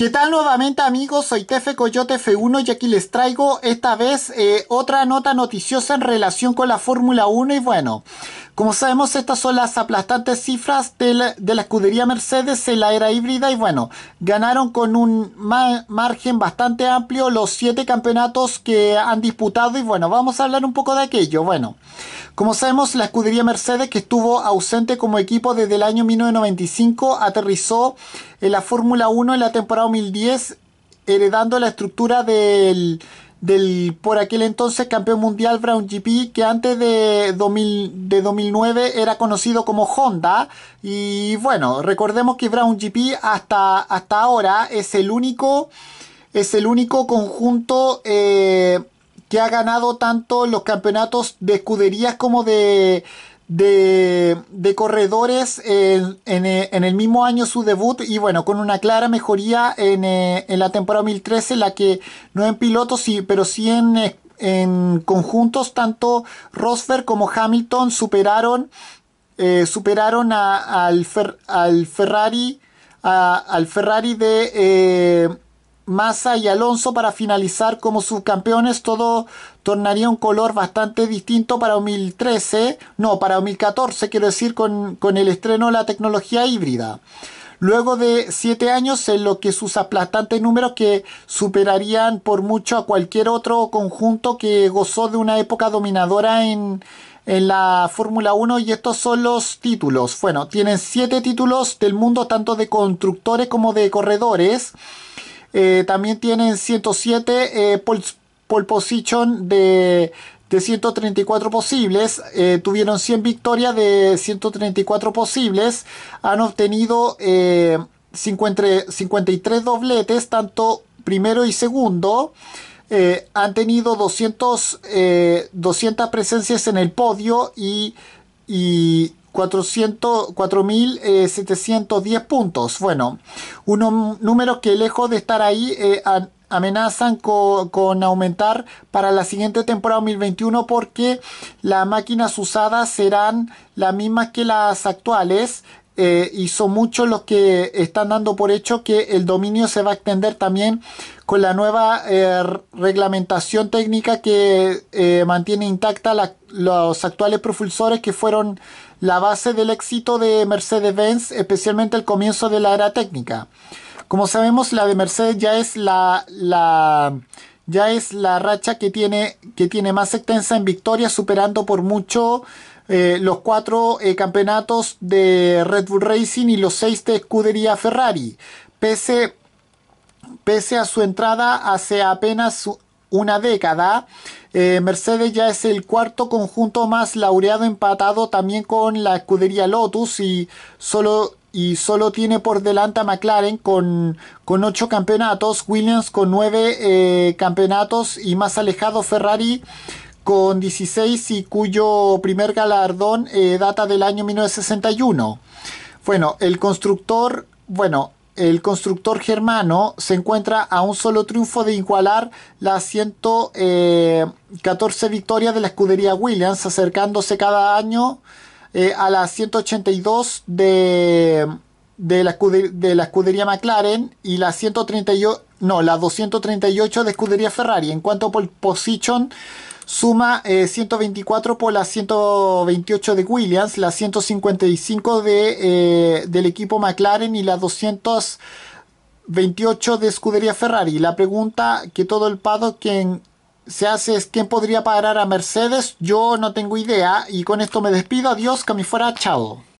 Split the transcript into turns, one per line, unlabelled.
¿Qué tal nuevamente amigos? Soy Tefe Coyote F1 y aquí les traigo esta vez eh, otra nota noticiosa en relación con la Fórmula 1 y bueno, como sabemos estas son las aplastantes cifras de la, escudería Mercedes en la era híbrida y bueno, ganaron con un margen bastante amplio los siete campeonatos que han disputado y bueno, vamos a hablar un poco de aquello. Bueno, como sabemos, la escudería Mercedes, que estuvo ausente como equipo desde el año 1995, aterrizó en la Fórmula 1 en la temporada 2010, heredando la estructura del, por aquel entonces campeón mundial Brown GP, que antes de, 2009 era conocido como Honda. Y bueno, recordemos que Brown GP hasta, hasta ahora es el único, es el único conjunto... Eh, que ha ganado tanto los campeonatos de escuderías como de, de, corredores en, eh, en, el mismo año su debut y bueno, con una clara mejoría en, eh, en la temporada 2013, la que no en pilotos, sí, pero sí en, eh, en conjuntos, tanto Rosberg como Hamilton superaron, superaron a, al, al Ferrari. al Ferrari de, Massa y Alonso para finalizar como subcampeones. Todo tornaría un color bastante distinto para 2013, no, para 2014, quiero decir, con, el estreno de la tecnología híbrida. Luego de siete años, en lo que sus aplastantes números que superarían por mucho a cualquier otro conjunto que gozó de una época dominadora en, en la Fórmula 1 y estos son los títulos. Bueno, tienen siete títulos del mundo, tanto de constructores como de corredores. Eh, también tienen 107 eh, pole, position de, 134 posibles. Eh, tuvieron 100 victorias de 134 posibles. Han obtenido 53 eh, dobletes, tanto primero y segundo. han tenido 200, 200 presencias en el podio y 4.710 eh, puntos. Bueno, unos mm, números que lejos de estar ahí eh, amenazan con aumentar para la siguiente temporada 2021 porque las máquinas usadas serán las mismas que las actuales y eh, son muchos los que están dando por hecho que el dominio se va a extender también con la nueva eh, reglamentación técnica que eh, mantiene intacta los actuales propulsores que fueron la base del éxito de Mercedes-Benz, especialmente el comienzo de la era técnica. Como sabemos, la de Mercedes ya es la ya es la racha que tiene, que tiene más extensa en victoria, superando por mucho eh, los cuatro eh, campeonatos de Red Bull Racing y los seis de escudería Ferrari. Pese, a su entrada hace apenas una década, eh, Mercedes ya es el cuarto conjunto más laureado empatado también con la escudería Lotus y solo y solo tiene por delante a McLaren con, con 8 campeonatos, Williams con 9 eh, campeonatos y más alejado Ferrari con 16 y cuyo primer galardón eh, data del año 1961. Bueno, el constructor, bueno, el constructor germano se encuentra a un solo triunfo de igualar las 114 eh, victorias de la escudería Williams, acercándose cada año eh, a las 182 de, de, la de la escudería McLaren y la 138, no, la 238 de escudería Ferrari. En cuanto por position, suma 124 eh, por la 128 de Williams, la 155 de, eh, del equipo McLaren y la 228 de escudería Ferrari. La pregunta que todo el paddock quien se hace quién podría parar a Mercedes. Yo no tengo idea. Y con esto me despido. Adiós, que me fuera. Chao.